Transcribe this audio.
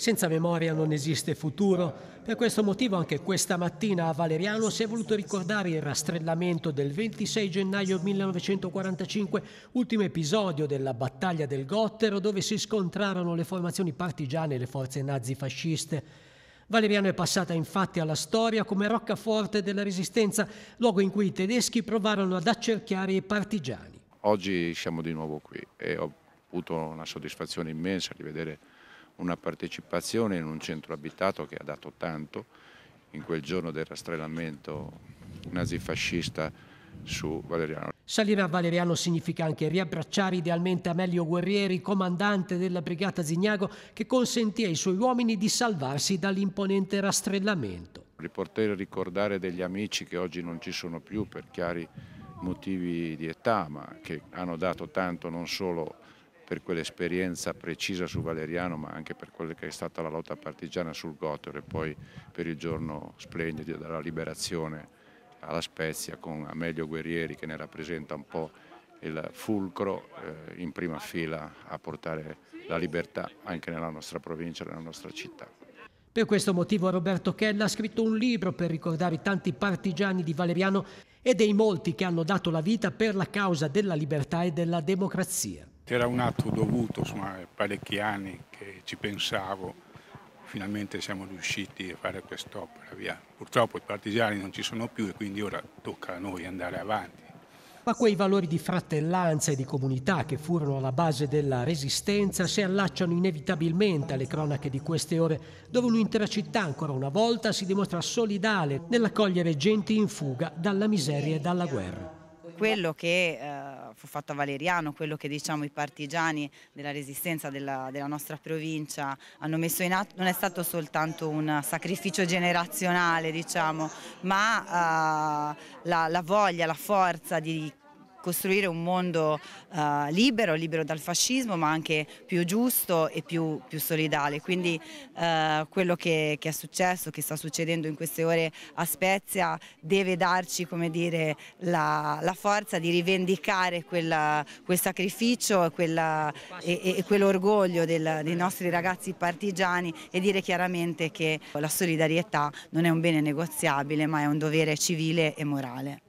Senza memoria non esiste futuro. Per questo motivo anche questa mattina a Valeriano si è voluto ricordare il rastrellamento del 26 gennaio 1945, ultimo episodio della battaglia del Gottero dove si scontrarono le formazioni partigiane e le forze nazifasciste. Valeriano è passata infatti alla storia come roccaforte della resistenza, luogo in cui i tedeschi provarono ad accerchiare i partigiani. Oggi siamo di nuovo qui e ho avuto una soddisfazione immensa di vedere una partecipazione in un centro abitato che ha dato tanto in quel giorno del rastrellamento nazifascista su Valeriano. Salire a Valeriano significa anche riabbracciare idealmente Amelio Guerrieri, comandante della brigata Zignago, che consentì ai suoi uomini di salvarsi dall'imponente rastrellamento. Poter ricordare degli amici che oggi non ci sono più per chiari motivi di età, ma che hanno dato tanto non solo per quell'esperienza precisa su Valeriano ma anche per quella che è stata la lotta partigiana sul Gotero e poi per il giorno splendido della liberazione alla Spezia con Amelio Guerrieri che ne rappresenta un po' il fulcro eh, in prima fila a portare la libertà anche nella nostra provincia, nella nostra città. Per questo motivo Roberto Chella ha scritto un libro per ricordare i tanti partigiani di Valeriano e dei molti che hanno dato la vita per la causa della libertà e della democrazia. Era un atto dovuto, insomma, parecchi anni che ci pensavo, finalmente siamo riusciti a fare quest'opera. Via. Purtroppo i partigiani non ci sono più e quindi ora tocca a noi andare avanti. Ma quei valori di fratellanza e di comunità che furono alla base della resistenza si allacciano inevitabilmente alle cronache di queste ore, dove un'intera città ancora una volta si dimostra solidale nell'accogliere gente in fuga dalla miseria e dalla guerra. Quello che eh, fu fatto a Valeriano, quello che diciamo i partigiani della resistenza della, della nostra provincia hanno messo in atto, non è stato soltanto un sacrificio generazionale diciamo, ma eh, la, la voglia, la forza di costruire un mondo uh, libero, libero dal fascismo, ma anche più giusto e più, più solidale. Quindi uh, quello che, che, è successo, che sta succedendo in queste ore a Spezia, deve darci dire, la, la, forza di rivendicare quella, quel sacrificio quella, e, e quell'orgoglio dei nostri ragazzi partigiani e dire chiaramente che la solidarietà non è un bene negoziabile, ma è un dovere civile e morale.